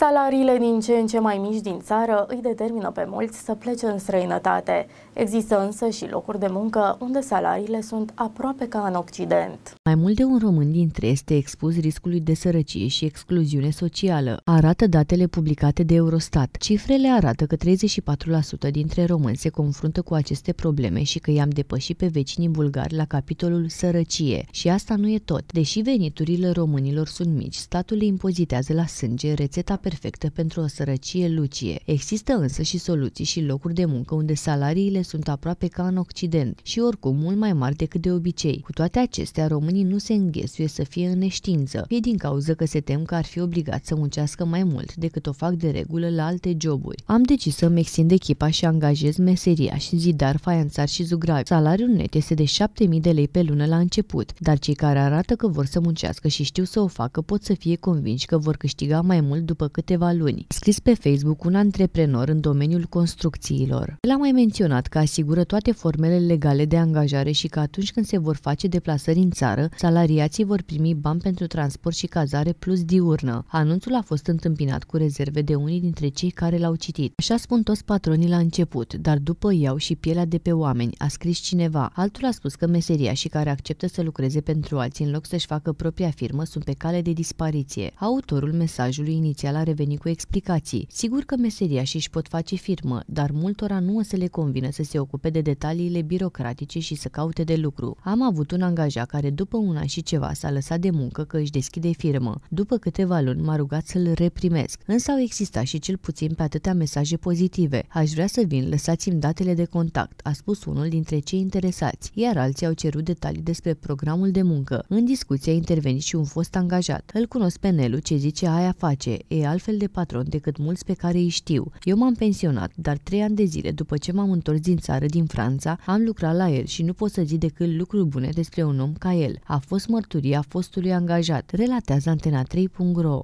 Salariile din ce în ce mai mici din țară îi determină pe mulți să plece în străinătate. Există însă și locuri de muncă unde salariile sunt aproape ca în Occident. Mai mult de un român dintre este expus riscului de sărăcie și excluziune socială, arată datele publicate de Eurostat. Cifrele arată că 34% dintre români se confruntă cu aceste probleme și că i-am depășit pe vecinii bulgari la capitolul sărăcie. Și asta nu e tot. Deși veniturile românilor sunt mici, statul le impozitează la sânge rețeta pe perfectă pentru o sărăcie lucie. Există însă și soluții și locuri de muncă unde salariile sunt aproape ca în Occident și oricum mult mai mari decât de obicei. Cu toate acestea, românii nu se înghesuie să fie în neștiință, fie din cauză că se tem că ar fi obligat să muncească mai mult decât o fac de regulă la alte joburi. Am decis să-mi extind echipa și angajez meseria și zidar, faianțar și zugrav. Salariul net este de 7000 de lei pe lună la început, dar cei care arată că vor să muncească și știu să o facă pot să fie convinși că vor câștiga mai mult după cât câteva luni, scris pe Facebook un antreprenor în domeniul construcțiilor. El a mai menționat că asigură toate formele legale de angajare și că atunci când se vor face deplasări în țară, salariații vor primi bani pentru transport și cazare plus diurnă. Anunțul a fost întâmpinat cu rezerve de unii dintre cei care l-au citit. Așa spun toți patronii la început, dar după iau și pielea de pe oameni, a scris cineva. Altul a spus că meseria și care acceptă să lucreze pentru alții în loc să-și facă propria firmă sunt pe cale de dispariție. Autorul mesajului inițial a reveni cu explicații. Sigur că meseria și își pot face firmă, dar multora nu o să le convine să se ocupe de detaliile birocratice și să caute de lucru. Am avut un angajat care după un an și ceva s-a lăsat de muncă că își deschide firmă. După câteva luni m-a rugat să-l reprimesc, însă au existat și cel puțin pe atâtea mesaje pozitive. Aș vrea să vin, lăsați-mi datele de contact, a spus unul dintre cei interesați, iar alții au cerut detalii despre programul de muncă. În discuție a intervenit și un fost angajat. Îl cunosc pe Nelu ce zice aia face, e al altfel de patron decât mulți pe care îi știu. Eu m-am pensionat, dar trei ani de zile după ce m-am întors din țară, din Franța, am lucrat la el și nu pot să zic decât lucruri bune despre un om ca el. A fost mărturia fostului angajat, relatează Antena 3.ro.